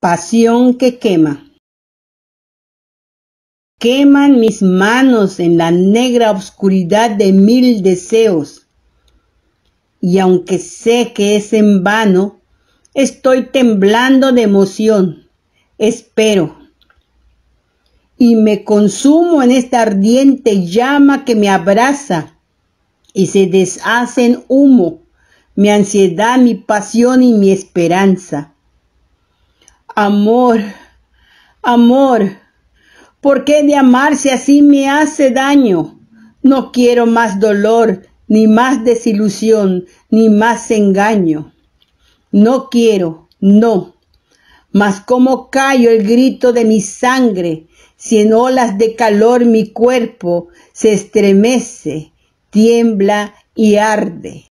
Pasión que quema. Queman mis manos en la negra oscuridad de mil deseos. Y aunque sé que es en vano, estoy temblando de emoción. Espero. Y me consumo en esta ardiente llama que me abraza y se deshacen humo mi ansiedad, mi pasión y mi esperanza. Amor, amor, ¿por qué de amarse así me hace daño? No quiero más dolor, ni más desilusión, ni más engaño. No quiero, no. Mas cómo callo el grito de mi sangre, si en olas de calor mi cuerpo se estremece, tiembla y arde.